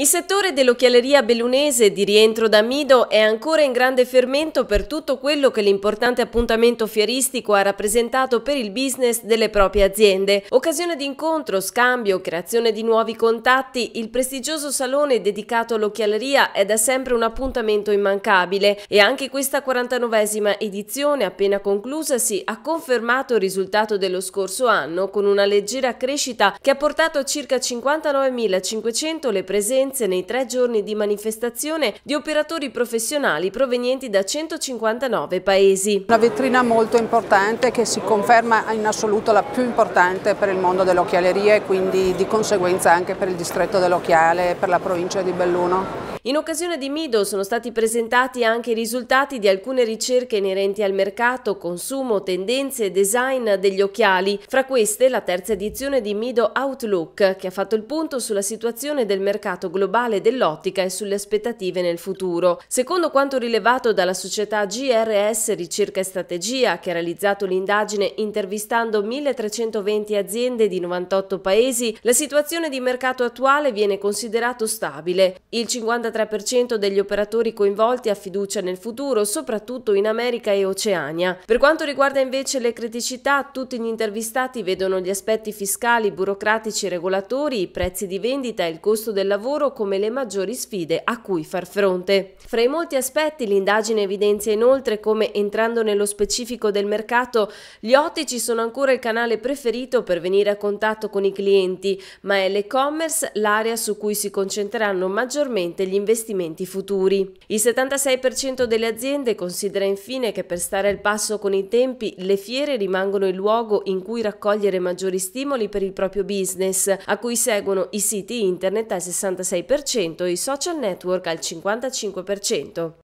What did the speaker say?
Il settore dell'occhialeria bellunese di rientro da Mido è ancora in grande fermento per tutto quello che l'importante appuntamento fieristico ha rappresentato per il business delle proprie aziende. Occasione di incontro, scambio, creazione di nuovi contatti, il prestigioso salone dedicato all'occhialeria è da sempre un appuntamento immancabile e anche questa 49esima edizione appena conclusasi ha confermato il risultato dello scorso anno con una leggera crescita che ha portato a circa 59.500 le presenze presenze nei tre giorni di manifestazione di operatori professionali provenienti da 159 paesi. Una vetrina molto importante che si conferma in assoluto la più importante per il mondo dell'occhialeria e quindi di conseguenza anche per il distretto dell'occhiale e per la provincia di Belluno. In occasione di Mido sono stati presentati anche i risultati di alcune ricerche inerenti al mercato, consumo, tendenze e design degli occhiali, fra queste la terza edizione di Mido Outlook, che ha fatto il punto sulla situazione del mercato globale dell'ottica e sulle aspettative nel futuro. Secondo quanto rilevato dalla società GRS Ricerca e Strategia, che ha realizzato l'indagine intervistando 1320 aziende di 98 paesi, la situazione di mercato attuale viene considerata stabile. Il 53 43% degli operatori coinvolti ha fiducia nel futuro, soprattutto in America e Oceania. Per quanto riguarda invece le criticità, tutti gli intervistati vedono gli aspetti fiscali, burocratici e regolatori, i prezzi di vendita e il costo del lavoro come le maggiori sfide a cui far fronte. Fra i molti aspetti l'indagine evidenzia inoltre come entrando nello specifico del mercato gli ottici sono ancora il canale preferito per venire a contatto con i clienti, ma è l'e-commerce l'area su cui si concentreranno maggiormente gli investimenti futuri. Il 76% delle aziende considera infine che per stare al passo con i tempi le fiere rimangono il luogo in cui raccogliere maggiori stimoli per il proprio business, a cui seguono i siti internet al 66% e i social network al 55%.